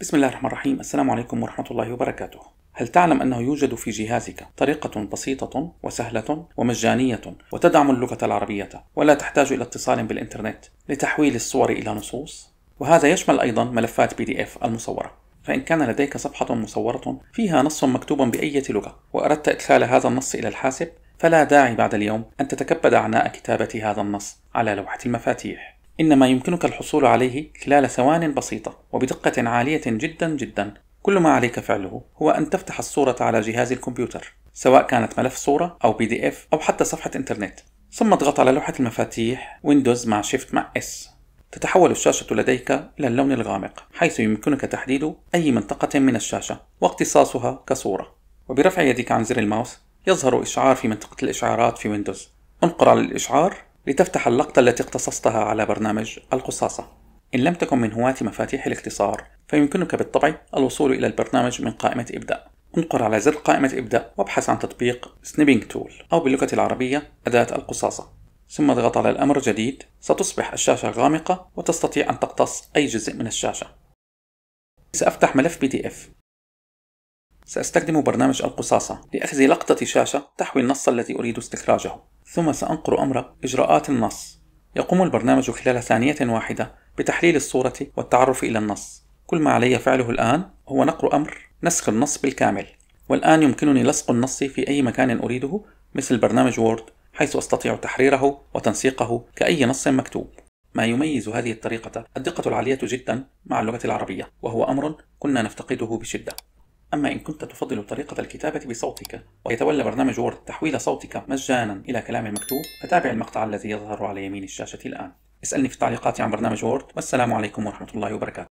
بسم الله الرحمن الرحيم السلام عليكم ورحمة الله وبركاته هل تعلم أنه يوجد في جهازك طريقة بسيطة وسهلة ومجانية وتدعم اللغة العربية ولا تحتاج إلى اتصال بالإنترنت لتحويل الصور إلى نصوص؟ وهذا يشمل أيضا ملفات بي دي اف المصورة فإن كان لديك صفحة مصورة فيها نص مكتوب بأية لغة وأردت إدخال هذا النص إلى الحاسب فلا داعي بعد اليوم أن تتكبد عناء كتابة هذا النص على لوحة المفاتيح إنما يمكنك الحصول عليه خلال ثوان بسيطة وبدقة عالية جدا جدا كل ما عليك فعله هو أن تفتح الصورة على جهاز الكمبيوتر سواء كانت ملف صورة أو بي دي اف أو حتى صفحة إنترنت ثم اضغط على لوحة المفاتيح ويندوز مع شيفت مع اس تتحول الشاشة لديك إلى اللون الغامق حيث يمكنك تحديد أي منطقة من الشاشة واقتصاصها كصورة وبرفع يدك عن زر الماوس يظهر إشعار في منطقة الإشعارات في ويندوز انقر على الإشعار لتفتح اللقطة التي اقتصصتها على برنامج القصاصة إن لم تكن من هواة مفاتيح الاختصار فيمكنك بالطبع الوصول إلى البرنامج من قائمة إبداء انقر على زر قائمة إبداء وابحث عن تطبيق سنيبينج تول أو باللغة العربية أداة القصاصة ثم اضغط على الأمر جديد ستصبح الشاشة غامقة وتستطيع أن تقتص أي جزء من الشاشة سأفتح ملف بي دي اف سأستخدم برنامج القصاصة لأخذ لقطة شاشة تحوي النص الذي أريد استخراجه ثم سأنقر أمرك إجراءات النص يقوم البرنامج خلال ثانية واحدة بتحليل الصورة والتعرف إلى النص كل ما علي فعله الآن هو نقر أمر نسخ النص بالكامل والآن يمكنني لصق النص في أي مكان أريده مثل برنامج وورد حيث أستطيع تحريره وتنسيقه كأي نص مكتوب ما يميز هذه الطريقة الدقة العالية جدا مع اللغة العربية وهو أمر كنا نفتقده بشدة أما إن كنت تفضل طريقة الكتابة بصوتك ويتولى برنامج وورد تحويل صوتك مجانا إلى كلام مكتوب فتابع المقطع الذي يظهر على يمين الشاشة الآن اسألني في التعليقات عن برنامج وورد والسلام عليكم ورحمة الله وبركاته